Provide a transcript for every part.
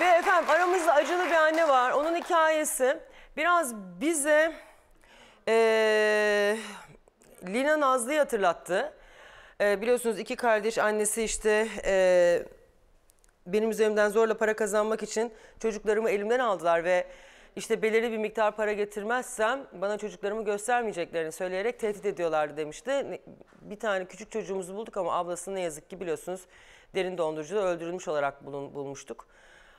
Ve efendim aramızda acılı bir anne var. Onun hikayesi biraz bize ee, Lina Nazlı'yı hatırlattı. Ee, biliyorsunuz iki kardeş annesi işte e, benim üzerimden zorla para kazanmak için çocuklarımı elimden aldılar ve işte belirli bir miktar para getirmezsem bana çocuklarımı göstermeyeceklerini söyleyerek tehdit ediyorlardı demişti. Bir tane küçük çocuğumuzu bulduk ama ablasını ne yazık ki biliyorsunuz derin dondurucuda öldürülmüş olarak bulun, bulmuştuk.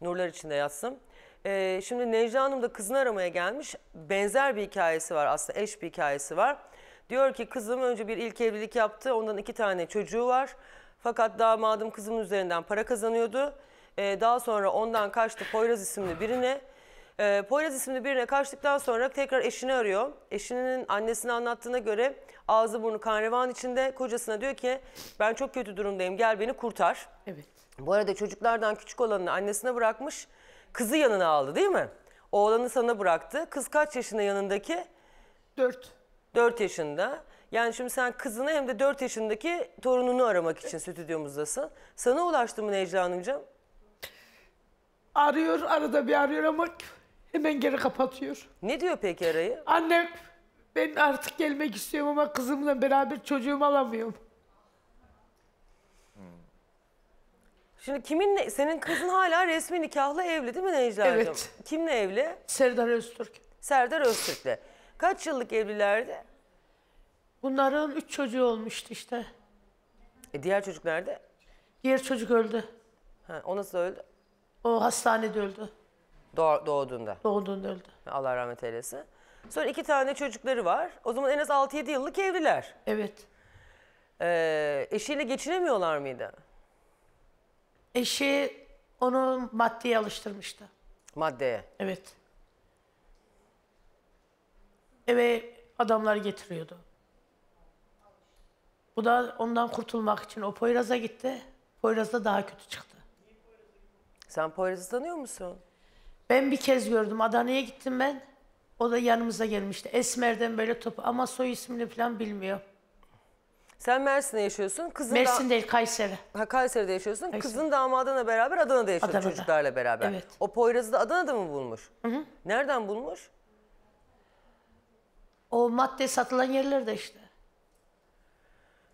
Nurlar içinde yatsın. Ee, şimdi Necla Hanım da kızını aramaya gelmiş. Benzer bir hikayesi var aslında eş bir hikayesi var. Diyor ki kızım önce bir ilk evlilik yaptı. Ondan iki tane çocuğu var. Fakat damadım kızımın üzerinden para kazanıyordu. Ee, daha sonra ondan kaçtı Poyraz isimli birine. Ee, Poyraz isimli birine kaçtıktan sonra tekrar eşini arıyor. Eşinin annesine anlattığına göre ağzı burnu kan revan içinde kocasına diyor ki ben çok kötü durumdayım gel beni kurtar. Evet. Bu arada çocuklardan küçük olanını annesine bırakmış, kızı yanına aldı değil mi? Oğlanı sana bıraktı. Kız kaç yaşında yanındaki? Dört. Dört yaşında. Yani şimdi sen kızını hem de dört yaşındaki torununu aramak için stüdyomuzdasın. Sana ulaştı mı Necla Hanımcığım? Arıyor, arada bir arıyor ama hemen geri kapatıyor. Ne diyor peki arayı? Annem ben artık gelmek istiyorum ama kızımla beraber çocuğumu alamıyorum. Şimdi kimin senin kızın hala resmi nikahlı evli değil mi Necla'cığım? Evet. Kimle evli? Serdar Öztürk. Serdar Öztürk'le. Kaç yıllık evlilerdi? Bunların üç çocuğu olmuştu işte. E diğer çocuk nerede? Diğer çocuk öldü. Ha, o nasıl öldü? O hastanede öldü. Doğ doğduğunda. Doğduğunda öldü. Allah rahmet eylesin. Sonra iki tane çocukları var. O zaman en az 6-7 yıllık evliler. Evet. Ee, eşiyle geçinemiyorlar mıydı? Eşi onu maddeye alıştırmıştı. Maddeye. Evet. Eve adamlar getiriyordu. Bu da ondan kurtulmak için o Poyraz'a gitti. Poyraz'da daha kötü çıktı. Sen Poyraz'ı tanıyor musun? Ben bir kez gördüm. Adana'ya gittim ben. O da yanımıza gelmişti. Esmer'den böyle topu ama soy ismini falan bilmiyor. Sen Mersin'de yaşıyorsun. Kızın Mersin da... değil Kayseri. Ha, Kayseri'de yaşıyorsun. Kayseri. Kızın damadına beraber Adana'da yaşıyor Adana'da. çocuklarla beraber. Evet. O Poyraz'ı da Adana'da mı bulmuş? Hı hı. Nereden bulmuş? O madde satılan yerlerde işte.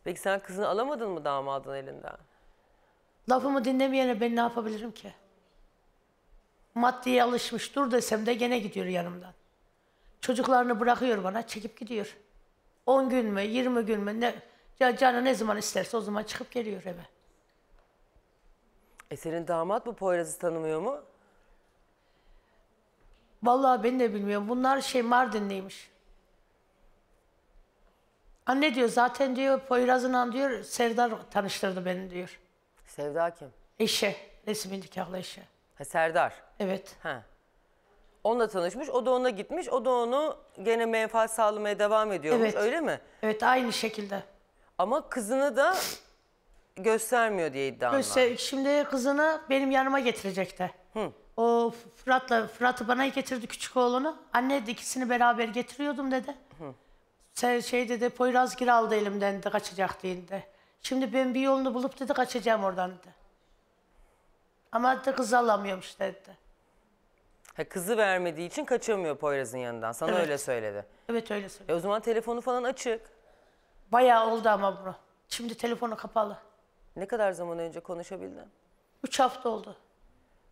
Peki sen kızını alamadın mı damadın elinden? Lafımı dinlemeyene ben ne yapabilirim ki? Maddeye alışmış dur desem de gene gidiyor yanımdan. Çocuklarını bırakıyor bana çekip gidiyor. 10 gün mü 20 gün mü ne ya canı ne zaman isterse o zaman çıkıp geliyor eve. E senin damat bu Poyraz'ı tanımıyor mu? Vallahi ben de bilmiyorum. Bunlar şey Mardinliymiş. Anne diyor zaten diyor Poyraz'ınla diyor Serdar tanıştırdı beni diyor. Sevda kim? Eşe. Resmi nikahlı eşe. Ha, Serdar. Evet. Ha. Onunla tanışmış, o da ona gitmiş, o da onu gene menfaat sağlamaya devam ediyormuş, Evet. öyle mi? Evet aynı şekilde. Ama kızını da göstermiyor diye iddia var. Şimdi kızını benim yanıma getirecekti. O Fırat'la Fırat'ı bana getirdi küçük oğlunu. Anne de ikisini beraber getiriyordum dedi. Sen şey dedi Poyraz gir aldı elimden de kaçacak diye Şimdi ben bir yolunu bulup dedi kaçacağım oradan dedi. Ama dedi kız alamıyormuş dedi. Ha, kızı vermediği için kaçamıyor Poyraz'ın yanından. Sana Evet. öyle söyledi. Evet öyle söyledi. E o zaman telefonu falan açık. Bayağı oldu ama bunu. Şimdi telefonu kapalı. Ne kadar zaman önce konuşabildin? Üç hafta oldu.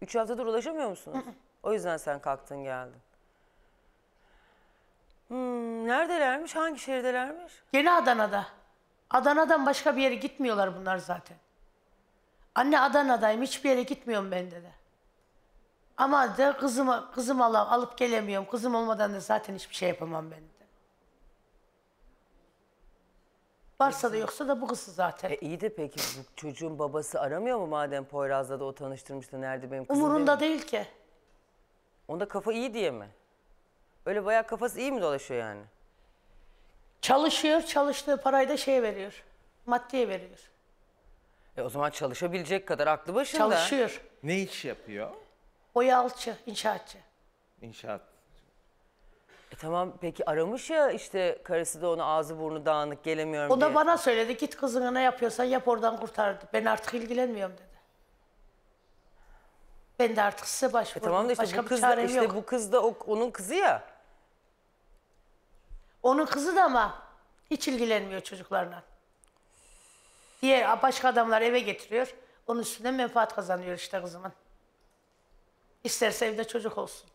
Üç haftadır ulaşamıyor musunuz? o yüzden sen kalktın geldin. Hmm, neredelermiş? Hangi şehirdelermiş? Yeni Adana'da. Adana'dan başka bir yere gitmiyorlar bunlar zaten. Anne Adana'dayım hiçbir yere gitmiyorum ben dedi. Ama de kızımı, kızım alıp, alıp gelemiyorum. Kızım olmadan da zaten hiçbir şey yapamam ben. Varsa da yoksa da bu kızı zaten. E iyi de peki bu çocuğun babası aramıyor mu madem Poyraz'la da o tanıştırmıştı nerede benim kızım Umurunda değil, değil ki. Onda kafa iyi diye mi? Öyle bayağı kafası iyi mi dolaşıyor yani? Çalışıyor, çalıştığı parayı da şeye veriyor. Maddeye veriyor. E o zaman çalışabilecek kadar aklı başında. Çalışıyor. Ne iş yapıyor? Boyalçı, inşaatçı. İnşaat e tamam peki aramış ya işte karısı da onu ağzı burnu dağınık gelemiyorum O diye. bana söyledi git kızına ne yapıyorsan yap oradan kurtardı. Ben artık ilgilenmiyorum dedi. Ben de artık size E tamam da işte Başka bu bir kız da, işte bu kız da o- onun kızı ya. Onun kızı da ama hiç ilgilenmiyor çocuklarla. Diğer başka adamlar eve getiriyor. Onun üstüne menfaat kazanıyor işte kızımın. İsterse evde çocuk olsun.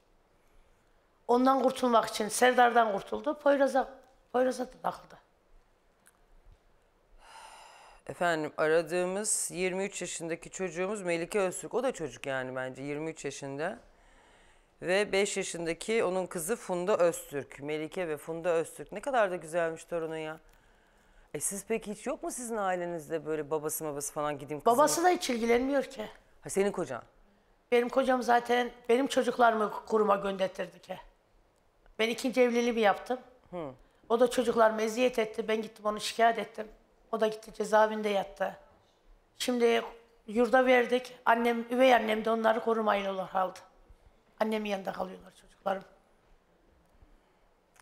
Ondan kurtulmak için Serdar'dan kurtuldu. Poyraz'a Poyraz'a da takıldı. Efendim aradığımız 23 yaşındaki çocuğumuz Melike Öztürk. O da çocuk yani bence 23 yaşında. Ve 5 yaşındaki onun kızı Funda Öztürk. Melike ve Funda Öztürk. Ne kadar da güzelmiş torunu ya. E siz peki hiç yok mu sizin ailenizde böyle babası babası falan gideyim kızım? Babası da hiç ilgilenmiyor ki. Ha senin kocan. Benim kocam zaten benim çocuklarımı kuruma göndertirdi ki. Ben ikinci evliliğimi yaptım. Hı. O da çocuklar meziyet etti. Ben gittim onu şikayet ettim. O da gitti cezaevinde yattı. Şimdi yurda verdik. Annem, üvey annem de onları korumayla aldı. Annemin yanında kalıyorlar çocuklarım.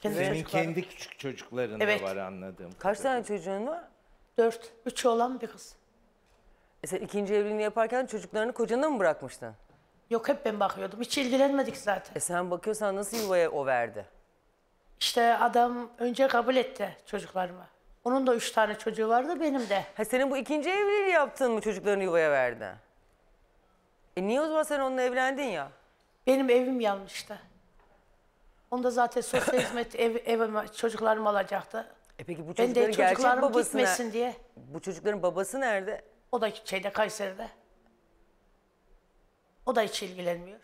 Kendi Senin çocuklarım. kendi küçük çocukların Evet. da var anladığım Kaç tane çocuğun var? Dört. Üç olan bir kız. E sen ikinci evliliğini yaparken çocuklarını kocana mı bırakmıştın? Yok hep ben bakıyordum. Hiç ilgilenmedik zaten. E sen bakıyorsan nasıl yuvaya o verdi? İşte adam önce kabul etti çocuklarımı. Onun da üç tane çocuğu vardı benim de. Ha senin bu ikinci evliliği yaptın mı çocuklarını yuvaya verdi? E niye o zaman sen onunla evlendin ya? Benim evim yanmıştı. Onda zaten sosyal hizmet ev, evime çocuklarım alacaktı. E peki bu çocukların ben de gerçek babası gitmesin diye. Bu çocukların babası nerede? O da şeyde Kayseri'de. O da hiç ilgilenmiyor.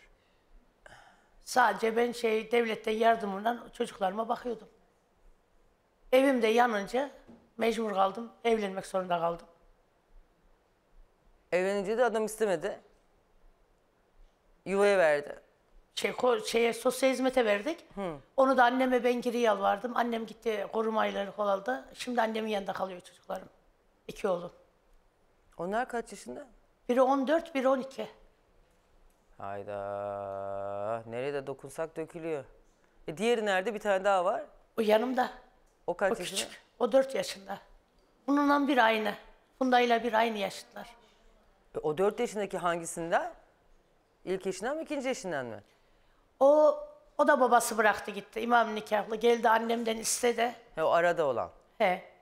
Sadece ben şey devlette yardımından çocuklarıma bakıyordum. Evim de yanınca mecbur kaldım. Evlenmek zorunda kaldım. Evlenince de adam istemedi. Yuvaya verdi. Şey, şeye, sosyal hizmete verdik. Hı. Onu da anneme ben geri yalvardım. Annem gitti korumayları kolaldı. Şimdi annemin yanında kalıyor çocuklarım. İki oğlum. Onlar kaç yaşında? Biri 14, biri 12. Hayda. nerede dokunsak dökülüyor. E diğeri nerede? Bir tane daha var. O yanımda. O kaç o yaşında? Küçük. O dört yaşında. Bununla bir aynı. Funda'yla bir aynı yaşıtlar. E, o dört yaşındaki hangisinden? İlk yaşından mı ikinci yaşından mı? O o da babası bıraktı gitti. İmam nikahlı geldi annemden istedi. He, o arada olan. He.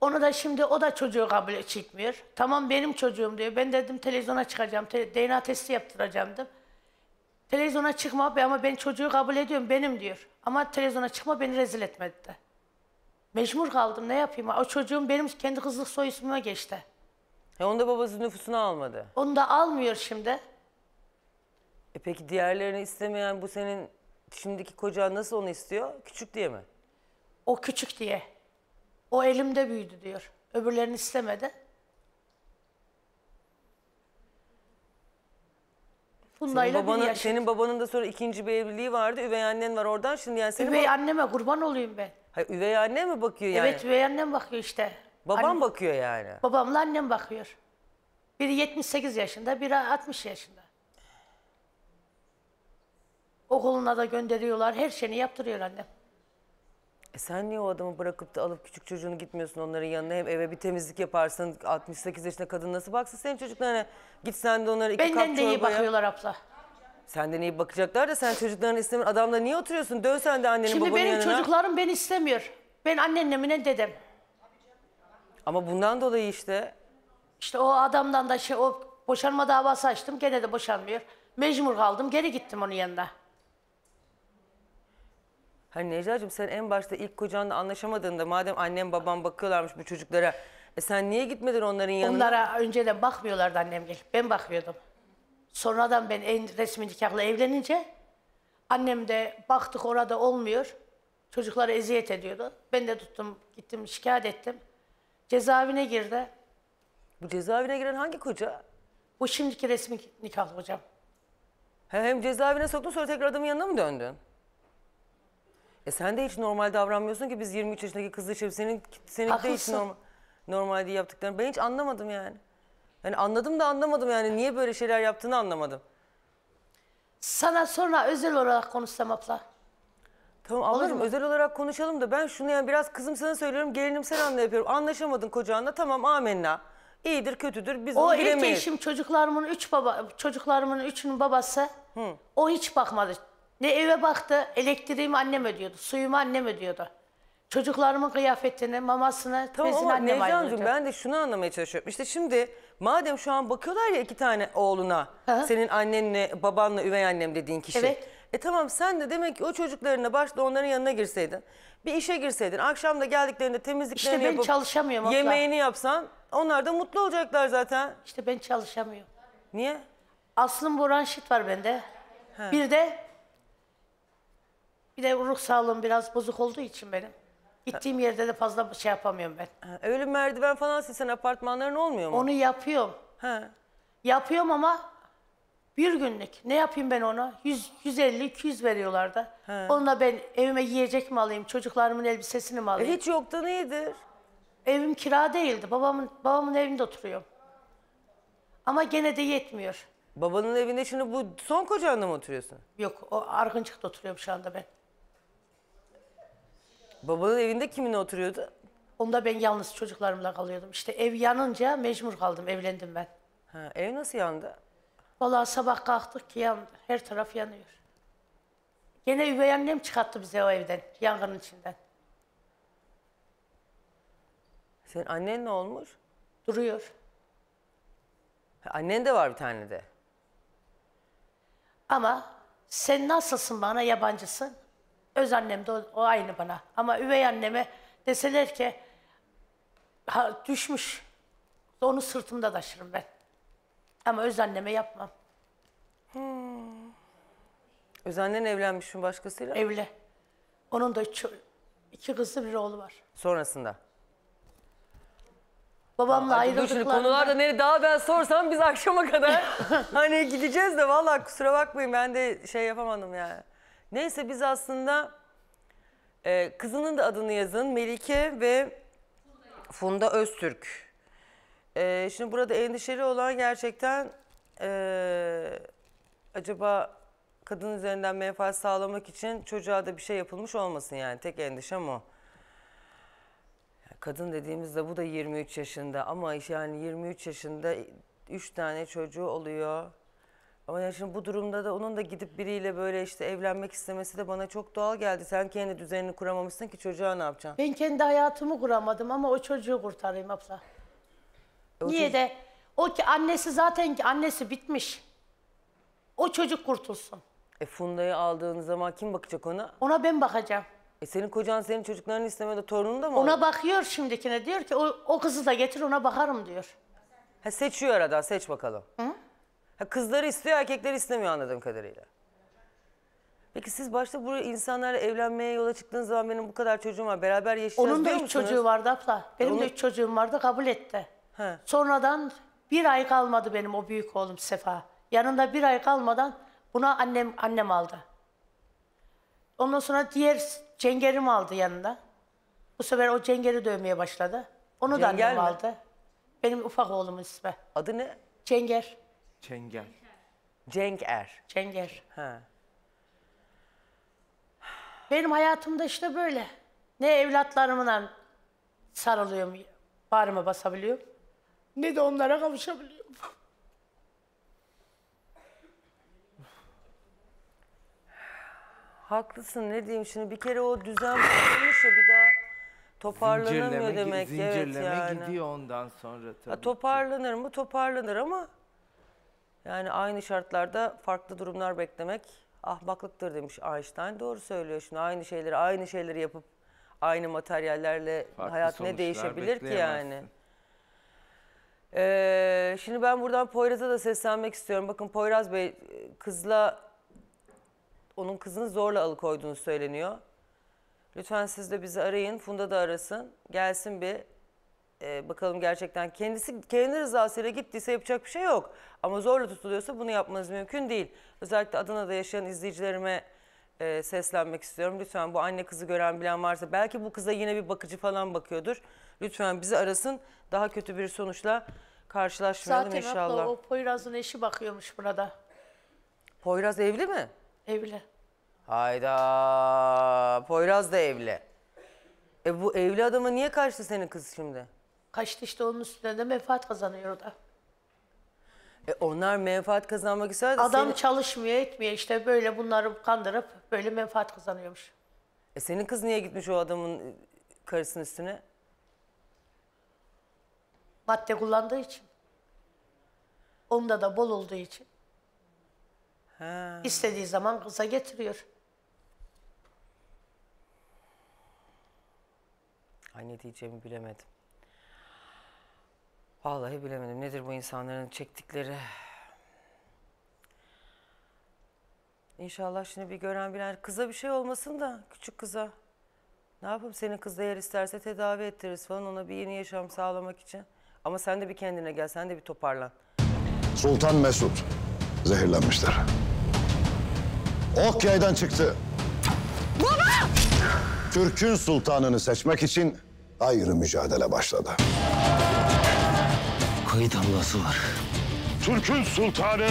Onu da şimdi o da çocuğu kabul etmiyor. Tamam benim çocuğum diyor. Ben dedim televizyona çıkacağım. Te DNA testi yaptıracağım dedim. Televizyona çıkma be ama ben çocuğu kabul ediyorum benim diyor. Ama televizyona çıkma beni rezil etmedi de. Mecbur kaldım ne yapayım? O çocuğum benim kendi kızlık soy ismime geçti. He onu da babası nüfusuna almadı. Onu da almıyor şimdi. E peki diğerlerini istemeyen bu senin şimdiki kocan nasıl onu istiyor? Küçük diye mi? O küçük diye. O elimde büyüdü diyor. Öbürlerini istemedi. Senin babanın, senin babanın da sonra ikinci bir evliliği vardı. Üvey annen var oradan. Şimdi yani senin Üvey anneme kurban olayım ben. Hayır, üvey anne mi bakıyor yani? Evet üvey annem bakıyor işte. Babam Anne- bakıyor yani. Babamla annem bakıyor. Biri 78 yaşında, biri 60 yaşında. Okuluna da gönderiyorlar, her şeyini yaptırıyor annem. E sen niye o adamı bırakıp da alıp küçük çocuğunu gitmiyorsun onların yanına? Hem eve bir temizlik yaparsın. 68 yaşında kadın nasıl baksın senin çocuklarına? Git sen de onlara iki Benden kap de iyi bakıyorlar abla. Senden iyi bakacaklar da sen çocuklarını istemiyor adamla niye oturuyorsun? Dön sen de annenin Şimdi babanın benim yanına. çocuklarım beni istemiyor. Ben anneannemine dedim Ama bundan dolayı işte. İşte o adamdan da şey o boşanma davası açtım gene de boşanmıyor. Mecbur kaldım geri gittim onun yanına. Hani Necla'cığım sen en başta ilk kocanla anlaşamadığında madem annem babam bakıyorlarmış bu çocuklara. E sen niye gitmedin onların yanına? Onlara önceden bakmıyorlardı annem gel. Ben bakıyordum. Sonradan ben en resmi nikahla evlenince annem de baktık orada olmuyor. Çocuklara eziyet ediyordu. Ben de tuttum gittim şikayet ettim. Cezaevine girdi. Bu cezaevine giren hangi koca? Bu şimdiki resmi nikahlı hocam. He, Hem cezaevine soktun sonra tekrar adamın yanına mı döndün? E sen de hiç normal davranmıyorsun ki biz 23 yaşındaki kızla yaşayıp senin, senin de hiç normal, normal diye yaptıklarını. Ben hiç anlamadım yani. Yani anladım da anlamadım yani niye böyle şeyler yaptığını anlamadım. Sana sonra özel olarak konuşsam abla. Tamam ablacığım özel olarak konuşalım da ben şunu yani biraz kızım sana söylüyorum gelinim sen anla yapıyorum. Anlaşamadın kocanla tamam amenna. İyidir kötüdür biz O onu ilk eşim çocuklarımın üç baba çocuklarımın üçünün babası. O hiç bakmadı ne eve baktı, elektriğimi annem ödüyordu, suyumu annem ödüyordu. Çocuklarımın kıyafetini, mamasını, tamam, bezini ama annem Nevcan'cığım ayrıldı. ben de şunu anlamaya çalışıyorum. İşte şimdi madem şu an bakıyorlar ya iki tane oğluna, Hı. senin annenle, babanla, üvey annem dediğin kişi. Evet. E tamam sen de demek ki o çocuklarına başta onların yanına girseydin, bir işe girseydin, akşam da geldiklerinde temizliklerini İşte ben yapıp çalışamıyorum abla. yemeğini yapsan onlar da mutlu olacaklar zaten. İşte ben çalışamıyorum. Niye? Aslım Boranşit var bende. He. Bir de bir de ruh sağlığım biraz bozuk olduğu için benim. Gittiğim yerde de fazla şey yapamıyorum ben. Öyle merdiven falan silsen apartmanların olmuyor mu? Onu yapıyorum. Ha. Yapıyorum ama bir günlük. Ne yapayım ben ona? 100, 150, 200 veriyorlar da. He. Onunla ben evime yiyecek mi alayım? Çocuklarımın elbisesini mi e, alayım? Hiç yoktan iyidir. Evim kira değildi. Babamın babamın evinde oturuyorum. Ama gene de yetmiyor. Babanın evinde şimdi bu son kocanla mı oturuyorsun? Yok, o Argıncık'ta oturuyorum şu anda ben. Babanın evinde kimin oturuyordu? Onda ben yalnız çocuklarımla kalıyordum. İşte ev yanınca mecbur kaldım, evlendim ben. Ha, ev nasıl yandı? Vallahi sabah kalktık ki yandı. Her taraf yanıyor. Gene üvey annem çıkarttı bize o evden, yangının içinden. Senin annen ne olmuş? Duruyor. Ha, annen de var bir tane de. Ama sen nasılsın bana yabancısın? Öz annem de o, o aynı bana. Ama üvey anneme deseler ki ha, düşmüş. Onu sırtımda taşırım ben. Ama öz anneme yapmam. Hmm. Öz annen evlenmiş mi başkasıyla. Evli. Onun da iki kızı bir oğlu var. Sonrasında. Babamla Ay, Dur ayrıldıklarında... konularda nere daha ben sorsam biz akşama kadar hani gideceğiz de vallahi kusura bakmayın ben de şey yapamadım yani. Neyse biz aslında e, kızının da adını yazın. Melike ve Funda Öztürk. E, şimdi burada endişeli olan gerçekten e, acaba kadın üzerinden menfaat sağlamak için çocuğa da bir şey yapılmış olmasın yani. Tek endişem o. Kadın dediğimizde bu da 23 yaşında ama yani 23 yaşında 3 tane çocuğu oluyor. Ama yani şimdi bu durumda da onun da gidip biriyle böyle işte evlenmek istemesi de bana çok doğal geldi. Sen kendi düzenini kuramamışsın ki çocuğa ne yapacaksın? Ben kendi hayatımı kuramadım ama o çocuğu kurtarayım abla. E, o Niye çocuk- de? O ki annesi zaten ki annesi bitmiş. O çocuk kurtulsun. E Funda'yı aldığın zaman kim bakacak ona? Ona ben bakacağım. E senin kocan senin çocuklarını istemiyor da torununu da mı Ona alıyor? bakıyor şimdikine diyor ki o, o kızı da getir ona bakarım diyor. Ha, seçiyor arada seç bakalım. Hı? Ha, kızları istiyor, erkekleri istemiyor anladığım kadarıyla. Peki siz başta buraya insanlarla evlenmeye yola çıktığınız zaman benim bu kadar çocuğum var, beraber yaşayacağız Onun da üç çocuğu vardı abla. Benim Onu- de üç çocuğum vardı kabul etti. He. Sonradan bir ay kalmadı benim o büyük oğlum Sefa. Yanında bir ay kalmadan buna annem annem aldı. Ondan sonra diğer cengerim aldı yanında. Bu sefer o cengeri dövmeye başladı. Onu da annem mi? aldı. Benim ufak oğlum ismi. Adı ne? Cenger. Çengel. Cenk Er. Çenger. Ha. Benim hayatımda işte böyle. Ne evlatlarımla sarılıyorum, bağrıma basabiliyorum. Ne de onlara kavuşabiliyorum. Haklısın ne diyeyim şimdi bir kere o düzen bozulmuş ya bir daha toparlanamıyor demek. ki, zincirleme evet yani. gidiyor ondan sonra tabii. Ha, toparlanır mı toparlanır ama yani aynı şartlarda farklı durumlar beklemek ahmaklıktır demiş Einstein. Doğru söylüyor şimdi aynı şeyleri aynı şeyleri yapıp aynı materyallerle farklı hayat ne değişebilir ki yani. Ee, şimdi ben buradan Poyraz'a da seslenmek istiyorum. Bakın Poyraz Bey e, kızla onun kızını zorla alıkoyduğunu söyleniyor. Lütfen siz de bizi arayın. Funda da arasın. Gelsin bir ee, bakalım gerçekten kendisi kendi rızasıyla gittiyse yapacak bir şey yok. Ama zorla tutuluyorsa bunu yapmanız mümkün değil. Özellikle Adana'da yaşayan izleyicilerime e, seslenmek istiyorum. Lütfen bu anne kızı gören bilen varsa belki bu kıza yine bir bakıcı falan bakıyordur. Lütfen bizi arasın. Daha kötü bir sonuçla karşılaşmayalım Zaten inşallah. Zaten o Poyraz'ın eşi bakıyormuş burada. Poyraz evli mi? Evli. Hayda. Poyraz da evli. E bu evli adama niye kaçtı senin kız şimdi? Kaçtı işte onun üstünde de menfaat kazanıyor o da. E onlar menfaat kazanmak isterdi. Adam seni... çalışmıyor etmiyor işte böyle bunları kandırıp böyle menfaat kazanıyormuş. E senin kız niye gitmiş o adamın e, karısının üstüne? Madde kullandığı için. Onda da bol olduğu için. He. İstediği zaman kıza getiriyor. Ay ne diyeceğimi bilemedim. Vallahi bilemedim. Nedir bu insanların çektikleri? İnşallah şimdi bir gören bilen kıza bir şey olmasın da küçük kıza. Ne yapalım senin kız da yer isterse tedavi ettiririz falan ona bir yeni yaşam sağlamak için. Ama sen de bir kendine gel, sen de bir toparlan. Sultan Mesut zehirlenmişler. Ok yaydan çıktı. Baba! Türk'ün sultanını seçmek için ayrı mücadele başladı kayıt ablası var. Türk'ün sultanı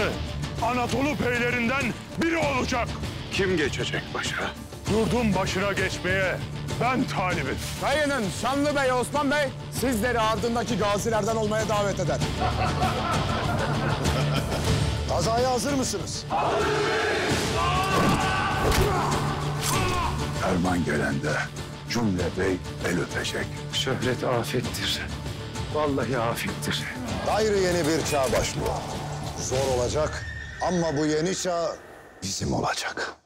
Anadolu peylerinden biri olacak. Kim geçecek başa? Durdum başına geçmeye ben talibim. Kayının Şanlı Bey, Osman Bey sizleri ardındaki gazilerden olmaya davet eder. Kazaya hazır mısınız? Hazırız! Erman gelende cümle bey el öpecek. Şöhret afettir. Vallahi afettir. Gayrı yeni bir çağ başlıyor. Zor olacak ama bu yeni çağ bizim olacak.